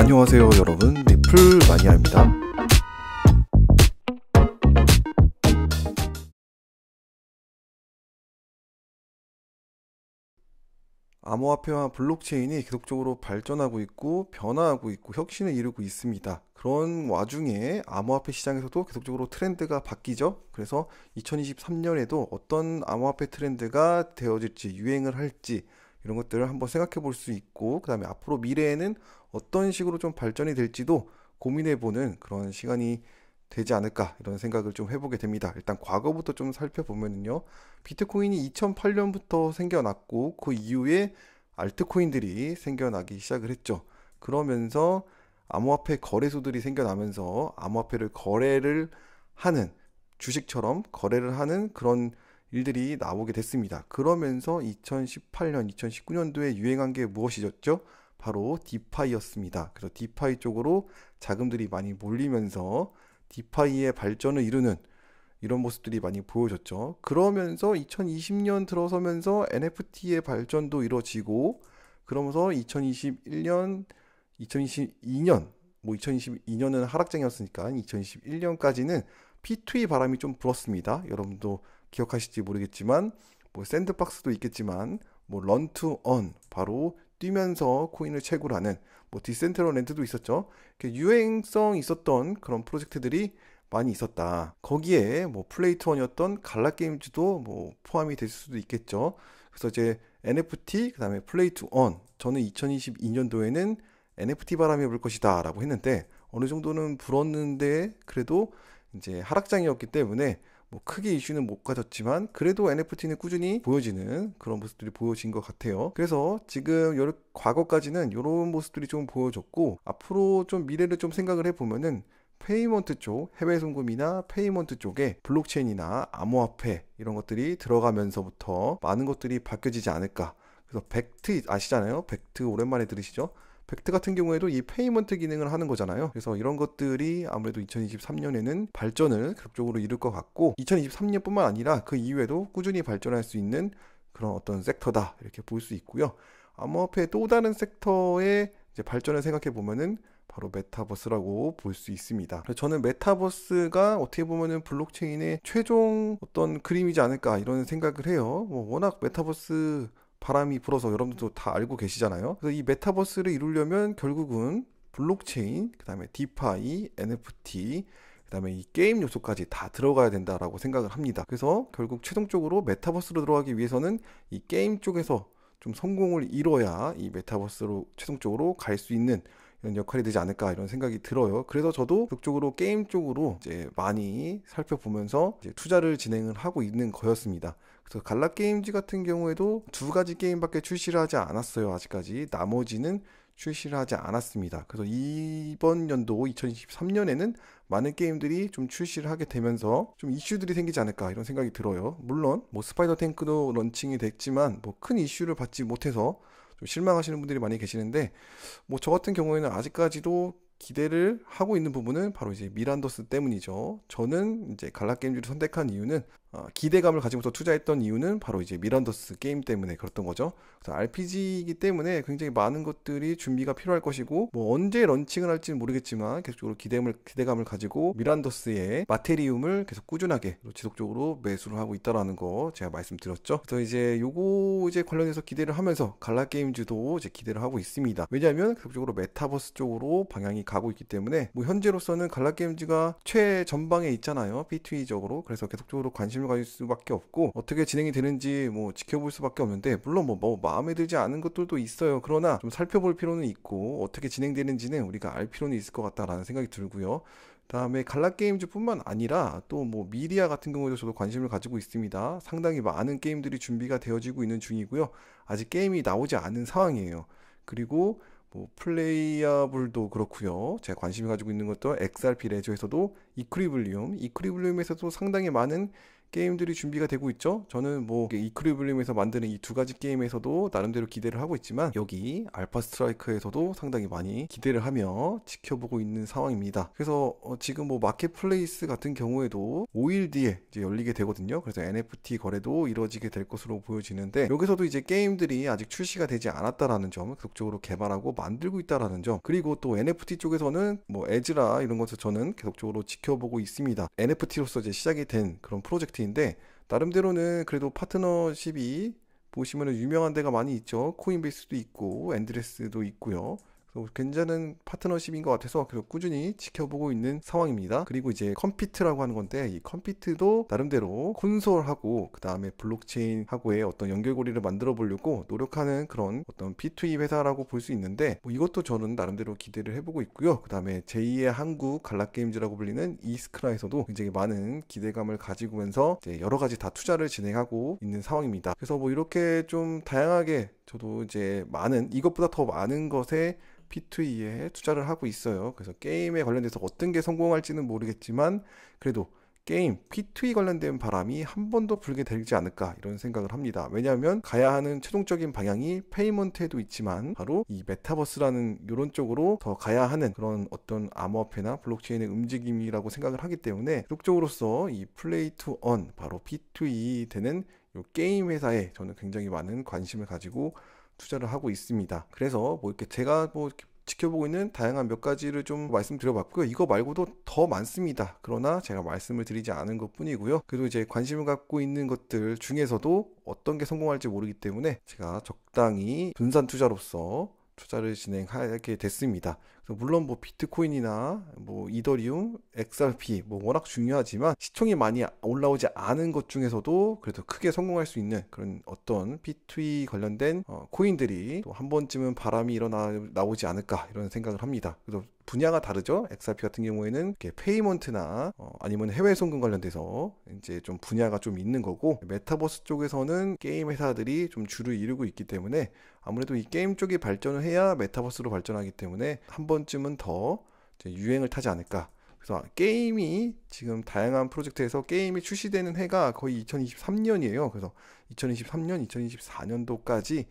안녕하세요 여러분 리플 마니아입니다 암호화폐와 블록체인이 계속적으로 발전하고 있고 변화하고 있고 혁신을 이루고 있습니다. 그런 와중에 암호화폐 시장에서도 계속적으로 트렌드가 바뀌죠. 그래서 2023년에도 어떤 암호화폐 트렌드가 되어질지 유행을 할지 이런 것들을 한번 생각해 볼 수 있고 그다음에 앞으로 미래에는 어떤 식으로 좀 발전이 될지도 고민해 보는 그런 시간이 되지 않을까 이런 생각을 좀 해보게 됩니다. 일단 과거부터 좀 살펴보면요. 비트코인이 2008년부터 생겨났고 그 이후에 알트코인들이 생겨나기 시작을 했죠. 그러면서 암호화폐 거래소들이 생겨나면서 암호화폐를 거래를 하는 주식처럼 거래를 하는 그런 일들이 나오게 됐습니다. 그러면서 2018년, 2019년도에 유행한 게 무엇이었죠? 바로 디파이였습니다. 그래서 디파이 쪽으로 자금들이 많이 몰리면서 디파이의 발전을 이루는 이런 모습들이 많이 보여졌죠. 그러면서 2020년 들어서면서 NFT의 발전도 이루어지고 그러면서 2021년, 2022년, 뭐 2022년은 하락장이었으니까 2021년까지는 P2E 바람이 좀 불었습니다. 여러분도 기억하실지 모르겠지만 뭐 샌드박스도 있겠지만 뭐 런투언 바로 뛰면서 코인을 채굴하는 뭐 디센트럴랜드도 있었죠. 그 유행성 있었던 그런 프로젝트들이 많이 있었다. 거기에 뭐 플레이투원이었던 갈라 게임즈도 뭐 포함이 될 수도 있겠죠. 그래서 이제 NFT 그다음에 플레이투원 저는 2022년도에는 NFT 바람이 불 것이다라고 했는데 어느 정도는 불었는데 그래도 이제 하락장이었기 때문에 뭐 크게 이슈는 못 가졌지만 그래도 NFT는 꾸준히 보여지는 그런 모습들이 보여진 것 같아요. 그래서 지금 여 과거까지는 이런 모습들이 좀 보여졌고 앞으로 좀 미래를 좀 생각을 해보면은 페이먼트 쪽, 해외 송금이나 페이먼트 쪽에 블록체인이나 암호화폐 이런 것들이 들어가면서부터 많은 것들이 바뀌어지지 않을까. 그래서 벡트 아시잖아요. 벡트 오랜만에 들으시죠? 팩트 같은 경우에도 이 페이먼트 기능을 하는 거잖아요. 그래서 이런 것들이 아무래도 2023년에는 발전을 극적으로 이룰 것 같고 2023년뿐만 아니라 그 이후에도 꾸준히 발전할 수 있는 그런 어떤 섹터다 이렇게 볼 수 있고요. 암호화폐 또 다른 섹터의 발전을 생각해 보면은 바로 메타버스라고 볼 수 있습니다. 저는 메타버스가 어떻게 보면은 블록체인의 최종 어떤 그림이지 않을까 이런 생각을 해요. 뭐 워낙 메타버스 바람이 불어서 여러분들도 다 알고 계시잖아요. 그래서 이 메타버스를 이루려면 결국은 블록체인, 그다음에 디파이, NFT, 그다음에 이 게임 요소까지 다 들어가야 된다라고 생각을 합니다. 그래서 결국 최종적으로 메타버스로 들어가기 위해서는 이 게임 쪽에서 좀 성공을 이뤄야 이 메타버스로 최종적으로 갈 수 있는 이런 역할이 되지 않을까 이런 생각이 들어요. 그래서 저도 극적으로 게임 쪽으로 이제 많이 살펴보면서 이제 투자를 진행을 하고 있는 거였습니다. 그래서 갈라 게임즈 같은 경우에도 두 가지 게임밖에 출시를 하지 않았어요. 아직까지 나머지는 출시를 하지 않았습니다. 그래서 이번 연도 2023년에는 많은 게임들이 좀 출시를 하게 되면서 좀 이슈들이 생기지 않을까 이런 생각이 들어요. 물론 뭐 스파이더 탱크도 런칭이 됐지만 뭐 큰 이슈를 받지 못해서 좀 실망하시는 분들이 많이 계시는데 뭐 저 같은 경우에는 아직까지도 기대를 하고 있는 부분은 바로 이제 미란더스 때문이죠. 저는 이제 갈라 게임즈를 선택한 이유는 어, 기대감을 가지고서 투자했던 이유는 바로 이제 미란더스 게임 때문에 그렇던 거죠. 그래서 RPG이기 때문에 굉장히 많은 것들이 준비가 필요할 것이고 뭐 언제 런칭을 할지는 모르겠지만 계속적으로 기대감을, 기대감을 가지고 미란더스의 마테리움을 계속 꾸준하게 지속적으로 매수를 하고 있다라는 거 제가 말씀드렸죠. 그래서 이제 요거 이제 관련해서 기대를 하면서 갈라 게임즈도 이제 기대를 하고 있습니다. 왜냐하면 계속적으로 메타버스 쪽으로 방향이 가고 있기 때문에 뭐 현재로서는 갈라 게임즈가 최전방에 있잖아요. b 2 e 적으로 그래서 계속적으로 관심 관심을 가질 수밖에 없고 어떻게 진행이 되는지 뭐 지켜볼 수밖에 없는데 물론 뭐, 뭐 마음에 들지 않은 것들도 있어요. 그러나 좀 살펴볼 필요는 있고 어떻게 진행되는지는 우리가 알 필요는 있을 것 같다라는 생각이 들고요. 다음에 갈라 게임즈뿐만 아니라 또 뭐 미디아 같은 경우에도 저도 관심을 가지고 있습니다. 상당히 많은 게임들이 준비가 되어지고 있는 중이고요. 아직 게임이 나오지 않은 상황이에요. 그리고 뭐 플레이어블도 그렇고요. 제가 관심을 가지고 있는 것도 XRP 레저에서도 이크리블리움, 이크리블리움에서도 상당히 많은 게임들이 준비가 되고 있죠. 저는 뭐 이크리블림에서 만드는 이 두 가지 게임에서도 나름대로 기대를 하고 있지만 여기 알파 스트라이크에서도 상당히 많이 기대를 하며 지켜보고 있는 상황입니다. 그래서 어 지금 뭐 마켓플레이스 같은 경우에도 5일 뒤에 이제 열리게 되거든요. 그래서 NFT 거래도 이루어지게 될 것으로 보여지는데 여기서도 이제 게임들이 아직 출시가 되지 않았다라는 점, 계속적으로 개발하고 만들고 있다라는 점, 그리고 또 NFT 쪽에서는 뭐 에즈라 이런 것을 저는 계속적으로 지켜보고 있습니다. NFT로서 이제 시작이 된 그런 프로젝트 파트인데 나름대로는 그래도 파트너십이 보시면 유명한 데가 많이 있죠. 코인베이스도 있고 앤드레스도 있고요. 괜찮은 파트너십인 것 같아서 계속 꾸준히 지켜보고 있는 상황입니다. 그리고 이제 컴피트라고 하는 건데 이 컴피트도 나름대로 콘솔하고 그 다음에 블록체인하고의 어떤 연결고리를 만들어 보려고 노력하는 그런 어떤 p 2 e 회사라고 볼 수 있는데 뭐 이것도 저는 나름대로 기대를 해보고 있고요. 그 다음에 제2의 한국 갈라게임즈라고 불리는 이스크라에서도 굉장히 많은 기대감을 가지고면서 여러 가지 다 투자를 진행하고 있는 상황입니다. 그래서 뭐 이렇게 좀 다양하게 저도 이제 많은 이것보다 더 많은 것에 P2E에 투자를 하고 있어요. 그래서 게임에 관련돼서 어떤 게 성공할지는 모르겠지만 그래도 게임 P2E 관련된 바람이 한번도 불게 되지 않을까 이런 생각을 합니다. 왜냐하면 가야 하는 최종적인 방향이 페이먼트에도 있지만 바로 이 메타버스라는 이런 쪽으로 더 가야 하는 그런 어떤 암호화폐나 블록체인의 움직임이라고 생각을 하기 때문에 쪽적으로서 이 플레이 투 언 바로 P2E 되는 게임 회사에 저는 굉장히 많은 관심을 가지고 투자를 하고 있습니다. 그래서 뭐 이렇게 제가 뭐 이렇게 지켜보고 있는 다양한 몇 가지를 좀 말씀드려봤고요. 이거 말고도 더 많습니다. 그러나 제가 말씀을 드리지 않은 것 뿐이고요. 그리고 이제 관심을 갖고 있는 것들 중에서도 어떤 게 성공할지 모르기 때문에 제가 적당히 분산 투자로서 투자를 진행하게 됐습니다. 물론 뭐 비트코인이나 뭐 이더리움, XRP 뭐 워낙 중요하지만 시총이 많이 올라오지 않은 것 중에서도 그래도 크게 성공할 수 있는 그런 어떤 P2E 관련된 어, 코인들이 또 한 번쯤은 바람이 일어나 나오지 않을까 이런 생각을 합니다. 그래서 분야가 다르죠. XRP 같은 경우에는 이렇게 페이먼트나 어, 아니면 해외 송금 관련돼서 이제 좀 분야가 좀 있는 거고 메타버스 쪽에서는 게임 회사들이 좀 주를 이루고 있기 때문에 아무래도 이 게임 쪽이 발전을 해야 메타버스로 발전하기 때문에 한번 번쯤은 더 유행을 타지 않을까. 그래서 게임이 지금 다양한 프로젝트에서 게임이 출시되는 해가 거의 2023년이에요. 그래서 2023년, 2024년도까지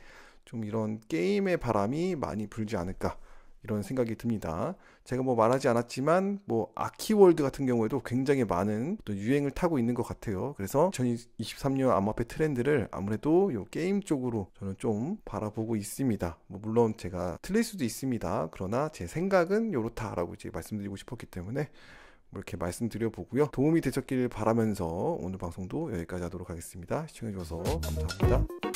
좀 이런 게임의 바람이 많이 불지 않을까. 이런 생각이 듭니다. 제가 뭐 말하지 않았지만 뭐 아키월드 같은 경우에도 굉장히 많은 또 유행을 타고 있는 것 같아요. 그래서 2023년 암호화폐 트렌드를 아무래도 요 게임 쪽으로 저는 좀 바라보고 있습니다. 뭐 물론 제가 틀릴 수도 있습니다. 그러나 제 생각은 요렇다라고 이제 말씀드리고 싶었기 때문에 뭐 이렇게 말씀드려 보고요. 도움이 되셨길 바라면서 오늘 방송도 여기까지 하도록 하겠습니다. 시청해주셔서 감사합니다.